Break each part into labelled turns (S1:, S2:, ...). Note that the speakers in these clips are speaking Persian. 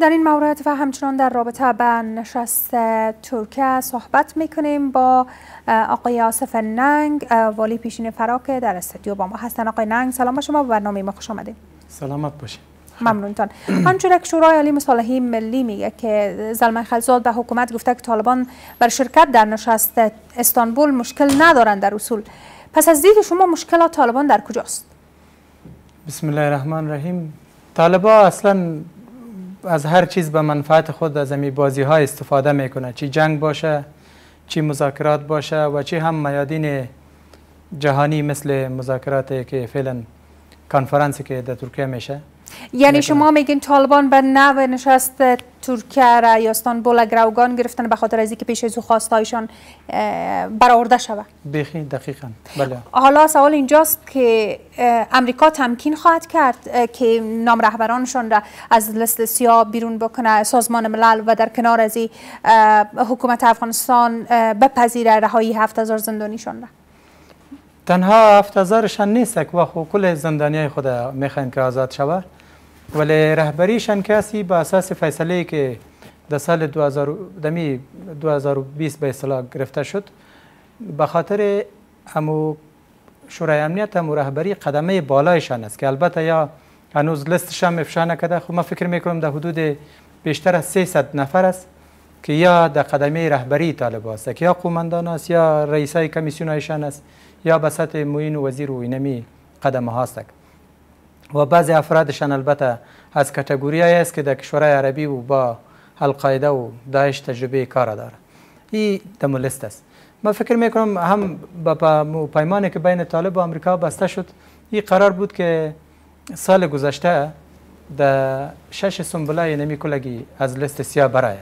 S1: در این مورد و همچنان در رابطه به نشست ترکیه صحبت میکنیم با آقای آصف ننگ والی پیشین فراک در استودیو با ما هستن آقای ننگ سلام شما برنامه ما خوش آمدید
S2: سلامت باشید
S1: ممنونتان همچون که شورای علی مصالحی ملی میگه که زلمن خلزاد به حکومت گفته که طالبان بر شرکت در نشست استانبول مشکل ندارن در اصول پس از دید شما مشکلات طالبان در کجاست
S2: بسم الله الرحمن الرحیم طالبان اصلا از هر چیز به منفعت خود از امی بازی ها استفاده میکنه چی جنگ باشه چی مذاکرات باشه و چی هم میادین جهانی مثل مذاکرات که فعلا کنفرانسی که در ترکیه میشه یعنی شما
S1: میگین طالبان به نو نشست ترکیه را یاستان بولا گروگان گرفتن به خاطر از اینکه پیش از خواستایشان برآورده شود
S2: بخی دقیقا بله
S1: حالا سوال اینجاست که امریکا تمکین خواهد کرد که نام رهبرانشان را از لست سیاه بیرون بکنه سازمان ملل و در کنار از حکومت افغانستان بپذیره رهایی 7000 زندانیشان را
S2: تنها 7000 شان نیست که کل زندانیای خود میخوان که آزاد شود ولی رهبریشان کسی با اساس فیصله که در سال 2020 به اصطلاح گرفته شد به خاطر امو شورای امنیت هم رهبری قدمه بالایشان است که البته یا هنوز لستش هم افشا خب ما فکر میکنم در حدود بیشتر از 300 نفر است که یا در قدمه رهبری طالب است که یا قومندان است یا رئیسای کمیسیون هایشان است یا به سطح و وزیر و اینمی هاست و بعضی افرادشان البته از کتگوری است که در کشورهای عربی و با القاعده و داعش تجربه کار داره این دمولست است ما فکر میکنم هم با پیمانی که بین طالب و امریکا بسته شد این قرار بود که سال گذشته در شش سنبله نمی کلگی از لست سیاه برایه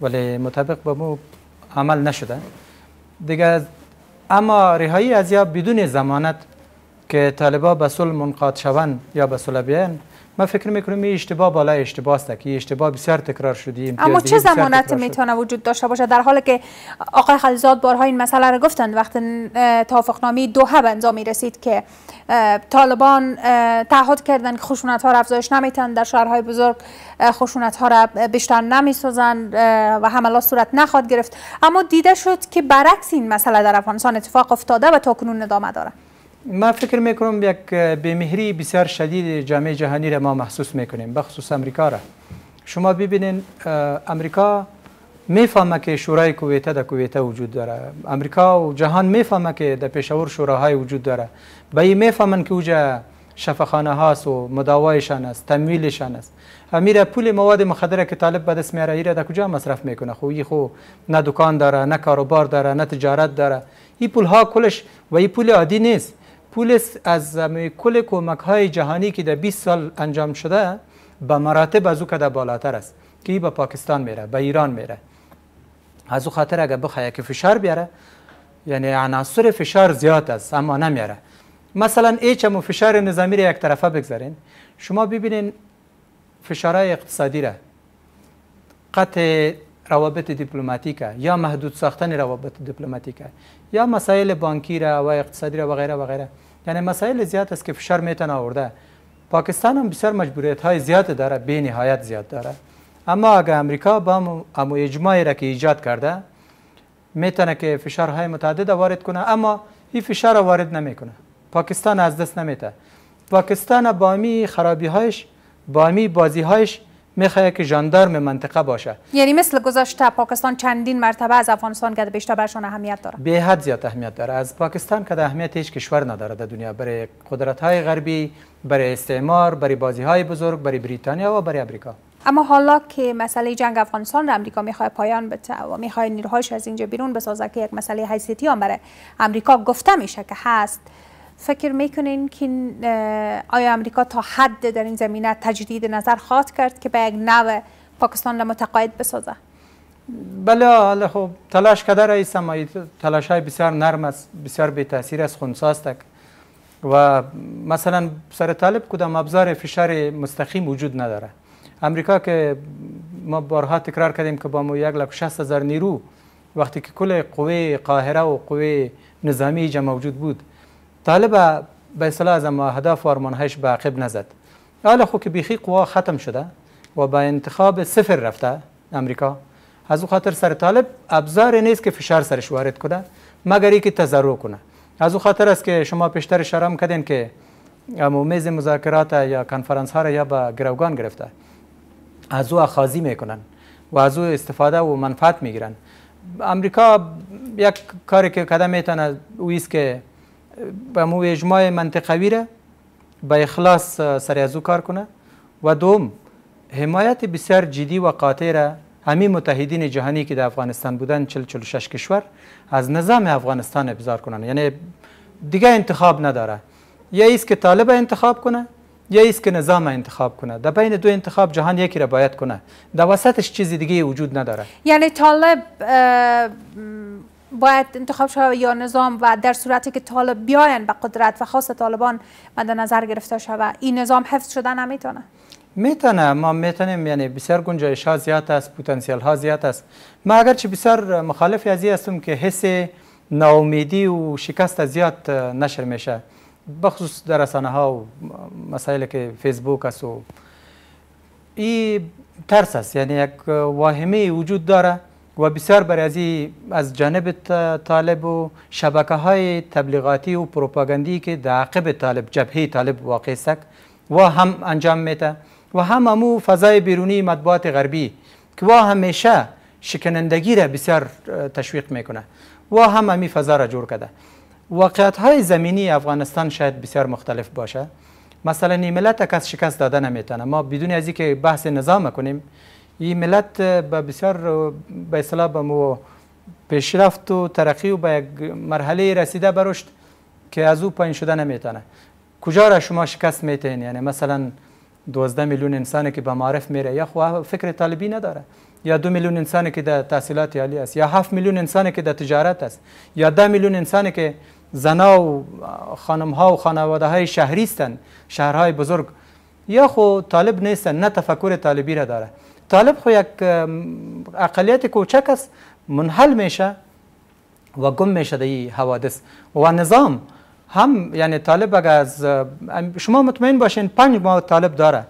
S2: ولی مطابق با مو عمل نشده دیگه اما رهایی از یا بدون زمانت که طالبا به صلح منقاد شوند یا به صلح بیان من فکر میکنم این اشتباه بالا اشتباه است که اشتباه بسیار تکرار شدیم اما چه زمانت میتونه
S1: وجود داشته باشه در حالی که آقای خلیزاد بارها این مسئله را گفتند وقتی توافقنامه دوحه به انجام رسید که طالبان تعهد کردن که خشونت ها را افزایش نمیتن در شهرهای بزرگ خشونت ها را بیشتر نمیسازن و حملات صورت نخواد گرفت اما دیده شد که برعکس این مسئله در افغانستان اتفاق افتاده و تاکنون ادامه داره
S2: ما فکر میکنم یک بمهری بسیار شدید جامعه جهانی را ما محسوس میکنیم بخصوص امریکا را شما ببینین امریکا میفهمه که شورای کویته در کویته وجود داره امریکا و جهان میفهمه که در پیشور شوراهای وجود داره به این میفهمن که اوجا شفاخانه هاست و مداوایشان است تمویلشان است امیر پول مواد مخدره که طالب به دست میاره ایره در کجا مصرف میکنه خو خو نه دکان داره نه کاروبار داره نه تجارت داره این پول ها کلش و این پول عادی نیست پول از کل کمک های جهانی که در 20 سال انجام شده به مراتب از او کده بالاتر است که به پاکستان میره به ایران میره از او خاطر اگر بخواه که فشار بیاره یعنی عناصر فشار زیاد است اما نمیاره مثلا ایچ همو فشار نظامی را یک طرفه بگذارین شما ببینین فشارهای اقتصادی را قطع روابط دیپلماتیک یا محدود ساختن روابط دیپلماتیکا یا مسائل بانکی را و اقتصادی را و غیره و غیره یعنی مسائل زیاد است که فشار میتن آورده پاکستان هم بسیار مجبوریت های زیاد داره به نهایت زیاد داره اما اگر امریکا با هم اجماع را که ایجاد کرده میتونه که فشار های متعدد وارد کنه اما این فشار وارد نمیکنه پاکستان از دست نمیده پاکستان با خرابی هایش با بازی هایش میخواه که جاندارم منطقه باشه
S1: یعنی مثل گذشته پاکستان چندین مرتبه از افغانستان که بیشتر برشان اهمیت داره
S2: به حد زیاد اهمیت داره از پاکستان که اهمیت هیچ کشور نداره در دنیا برای قدرت های غربی برای استعمار برای بازی های بزرگ برای بریتانیا و برای امریکا
S1: اما حالا که مسئله جنگ افغانستان را امریکا میخواه پایان بده و میخواه نیروهایش از اینجا بیرون بسازه که یک مسئله حیثیتی هم برای امریکا گفته میشه که هست فکر میکنین که آیا امریکا تا حد در این زمینه تجدید نظر خواهد کرد که به یک نو پاکستان را متقاعد بسازه
S2: بله خب تلاش کده رئیس تلاش های بسیار نرم است بسیار به تاثیر از خونساست و مثلا سر طالب کدام ابزار فشار مستقیم وجود نداره امریکا که ما بارها تکرار کردیم که با مو یک نیرو وقتی که کل قوه قاهره و قوه نظامی جمع موجود بود طالب به اصطلاح از هدف و هایش به عقب نزد حالا خو که بیخی قوا ختم شده و به انتخاب صفر رفته امریکا از او خاطر سر طالب ابزار نیست که فشار سرش وارد کنه مگر اینکه تضرع کنه از او خاطر است که شما پیشتر شرم کردین که میز مذاکرات یا کنفرانس ها را یا به گروگان گرفته از او اخاذی میکنن و از او استفاده و منفعت میگیرن امریکا یک کاری که قدم میتونه اویست که به مو اجماع منطقوی را به اخلاص سر کار کنه و دوم حمایت بسیار جدی و قاطع را همین متحدین جهانی که در افغانستان بودن 40 شش کشور از نظام افغانستان ابزار کنن یعنی دیگه انتخاب نداره یا ایست که طالب انتخاب کنه یا ایست که نظام انتخاب کنه در بین دو انتخاب جهان یکی را باید کنه در وسطش چیز دیگه وجود نداره
S1: یعنی طالب باید انتخاب شود یا نظام و در صورتی که طالب بیاین به قدرت و خاص طالبان مد نظر گرفته شود این نظام حفظ شده نمیتونه
S2: میتونه ما میتونیم یعنی بسیار گنجایش ها زیاد است پتانسیل ها زیاد است ما اگرچه بسیار مخالف ازی هستم که حس ناامیدی و شکست زیاد نشر میشه بخصوص در رسانه ها و مسائل که فیسبوک است و این ترس است یعنی یک واهمه وجود داره و بسیار برازی از جانب طالب و شبکه های تبلیغاتی و پروپاگندی که در عقب طالب جبهه طالب واقع سک و هم انجام میده و هم امو فضای بیرونی مطبوعات غربی که و همیشه شکنندگی را بسیار تشویق میکنه و هم امی فضا را جور کرده واقعات های زمینی افغانستان شاید بسیار مختلف باشه مثلا ملت کس شکست داده نمیتونه ما بدون از که بحث نظام کنیم ای ملت به بسیار به اصطلاح به پیشرفت و ترقی و به یک مرحله رسیده برشت که از او پایین شده نمیتونه کجا را شما شکست میتین یعنی مثلا 12 میلیون انسانی که به معرف میره یا خو فکر طالبی نداره یا دو میلیون انسانی که در تحصیلات عالی است یا هفت میلیون انسانی که در تجارت است یا ده میلیون انسانی که زنا و خانم ها و خانواده های شهری هستند شهرهای بزرگ یا خو طالب نیستن نه تفکر طالبی را داره طالب خو یک اقلیت کوچک است منحل میشه و گم میشه در این حوادث و نظام هم یعنی طالب اگر از شما مطمئن باشین پنج ماه طالب داره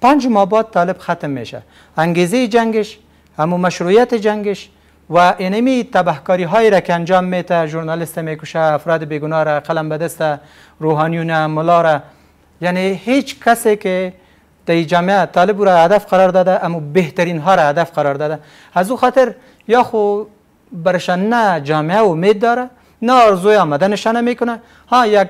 S2: پنج ماه بعد طالب ختم میشه انگیزه جنگش همو مشروعیت جنگش و اینمی تبهکاری هایی را که انجام میته جورنالیست میکشه افراد بیگناه را قلم به دست روحانیون ملا را یعنی هیچ کسی که در جامعه طالب را هدف قرار داده اما بهترین ها را هدف قرار داده از او خاطر یا خو برشن نه جامعه امید داره نه آرزوی نشانه میکنه ها یک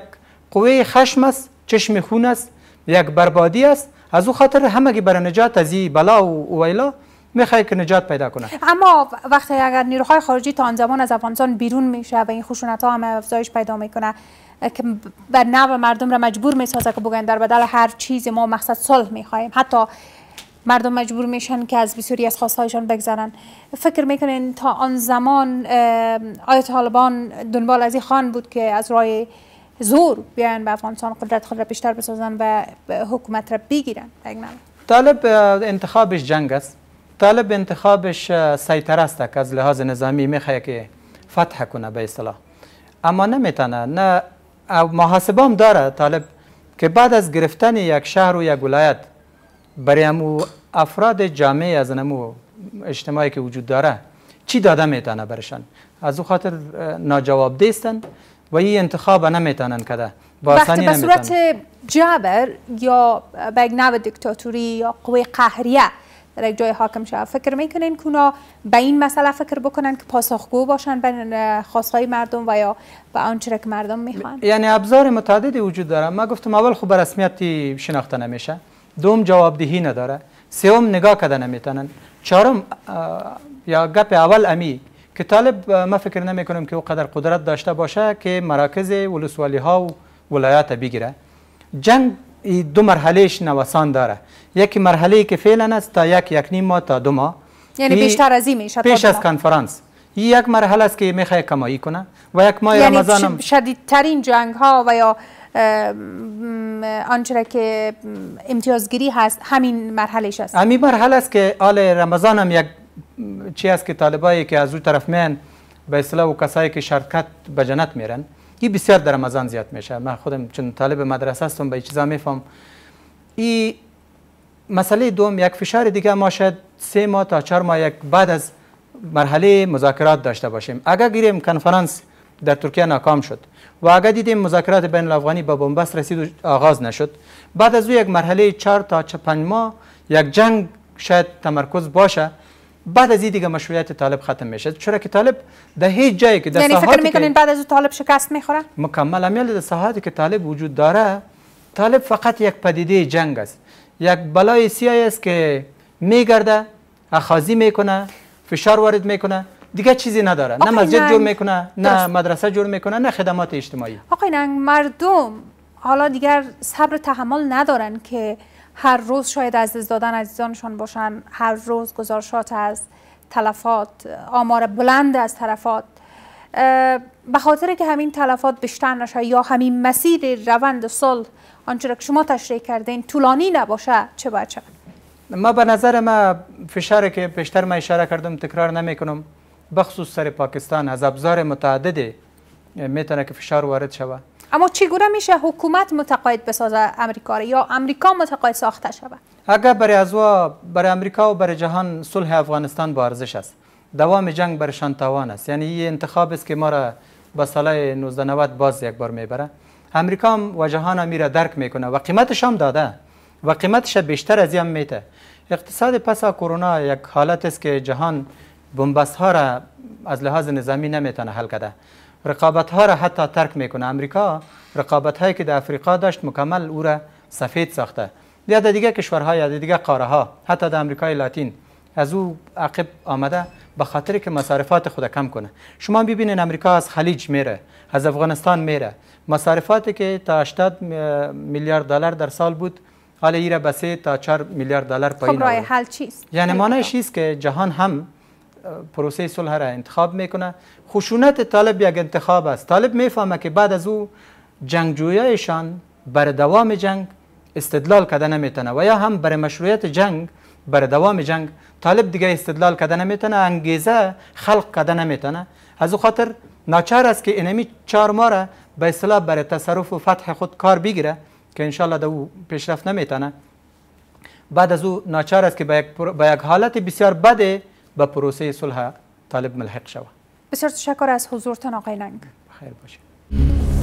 S2: قوه خشم است چشم خون است یک بربادی است از او خاطر همگی بر نجات از این بلا و ویلا میخوای که نجات پیدا کنه
S1: اما وقتی اگر نیروهای خارجی تا آن زمان از افغانستان بیرون میشه و این خشونت ها هم افزایش پیدا میکنه که بر نو مردم را مجبور میسازه که بگن در بدل هر چیز ما مقصد صلح میخواهیم حتی مردم مجبور میشن که از بسیاری از خواستهایشان بگذرن فکر میکنین تا آن زمان آیا طالبان دنبال از خان بود که از رای زور بیان به افغانستان قدرت خود را بیشتر بسازن و حکومت را بگیرن
S2: طالب انتخابش جنگ طالب انتخابش سیطره است که از لحاظ نظامی میخواه که فتح کنه به اصطلاح اما نمیتونه نه محاسبام هم داره طالب که بعد از گرفتن یک شهر و یک ولایت برای امو افراد جامعه از امو اجتماعی که وجود داره چی داده میتونه برشان از او خاطر ناجواب دیستن و این انتخاب نمیتونن کده با وقتی به صورت
S1: جبر یا به نوع دیکتاتوری یا قوه قهریه در یک جای حاکم شود فکر میکنین که به این مسئله فکر بکنن که پاسخگو باشن به خواستهای مردم و یا به آنچه که مردم میخوان
S2: یعنی ابزار متعددی وجود داره ما گفتم اول خوب رسمیتی رسمیت شناخته نمیشه دوم جوابدهی نداره سوم نگاه کده نمیتونن چهارم یا گپ اول امی که طالب ما فکر نمیکنم که که قدر قدرت داشته باشه که مراکز ولسوالی ها و ولایات بگیره جنگ دو مرحلهش نوسان داره یکی مرحله که فعلا است تا یک یک نیم ماه تا دو ماه یعنی بیشتر از
S1: این میشه پیش از
S2: کنفرانس یک مرحله است که میخوای کمایی کنه و یک ماه یعنی رمضان
S1: شدیدترین جنگ ها و یا آنچه که امتیازگیری هست همین مرحلهش است
S2: همین مرحله است که آل رمضان هم یک چی است که طالبایی که از اون طرف میان به و کسایی که شرکت به جنت میرن ای بسیار در رمضان زیاد میشه من خودم چون طالب مدرسه هستم به چیزا میفهم این مسئله دوم یک فشار دیگه ما شاید سه ماه تا چهار ماه یک بعد از مرحله مذاکرات داشته باشیم اگر گیریم کنفرانس در ترکیه ناکام شد و اگر دیدیم مذاکرات بین الافغانی با بنبست رسید و آغاز نشد بعد از او یک مرحله چهار تا پنج ماه یک جنگ شاید تمرکز باشه بعد از دیگه مشروعیت طالب ختم میشه چرا که طالب در هیچ جایی که در یعنی فکر میکنین بعد
S1: از طالب شکست
S2: میخوره مکمل امیال در ساحاتی که طالب وجود داره طالب فقط یک پدیده جنگ است یک بلای سیایی است که میگرده اخازی میکنه فشار وارد میکنه دیگه چیزی نداره نه مسجد جور میکنه نه مدرسه جور میکنه نه خدمات اجتماعی
S1: آقای ننگ مردم حالا دیگر صبر تحمل ندارن که هر روز شاید از دست دادن عزیزانشان باشن هر روز گزارشات از تلفات آمار بلند از تلفات به خاطر که همین تلفات بیشتر نشه یا همین مسیر روند صلح آنچه را که شما تشریح کردین طولانی نباشه چه باید
S2: ما به نظر ما فشار که بیشتر ما اشاره کردم تکرار نمیکنم بخصوص سر پاکستان از ابزار متعدده میتونه که فشار وارد شود
S1: اما چگونه میشه حکومت متقاعد بسازه امریکا را یا امریکا متقاعد ساخته شود
S2: اگر برای ازوا برای امریکا و برای جهان صلح افغانستان با ارزش است دوام جنگ برشان توان است یعنی این انتخاب است که ما را به سال 1990 باز یک بار میبره امریکا و جهان هم میره درک میکنه و قیمتش هم داده و قیمتش بیشتر از هم میته اقتصاد پس از کرونا یک حالت است که جهان بنبست را از لحاظ نظامی نمیتونه حل کده رقابت ها را حتی ترک میکنه امریکا رقابت هایی که در افریقا داشت مکمل او را سفید ساخته یا در دیگه کشورها یا دیگه قاره ها حتی در امریکای لاتین از او عقب آمده به خاطر که مصارفات خود کم کنه شما ببینین امریکا از خلیج میره از افغانستان میره مصارفاتی که تا 80 میلیارد دلار در سال بود حالا ایره به تا 4 میلیارد دلار پایین
S1: خب یعنی
S2: که جهان هم پروسه صلح را انتخاب میکنه خشونت طالب یک انتخاب است طالب میفهمه که بعد از او جنگجویایشان بر دوام جنگ استدلال کرده نمیتونه و یا هم بر مشروعیت جنگ بر دوام جنگ طالب دیگه استدلال کرده نمیتونه انگیزه خلق کرده نمیتونه از او خاطر ناچار است که انمی چهار ما را به اصطلاح برای تصرف و فتح خود کار بگیره که انشالله دو پیشرفت نمیتونه بعد از او ناچار است که به یک, حالت بسیار بده به پروسه صلح طالب ملحق شوه.
S1: بسیار تشکر از حضورتان آقای
S2: ننگ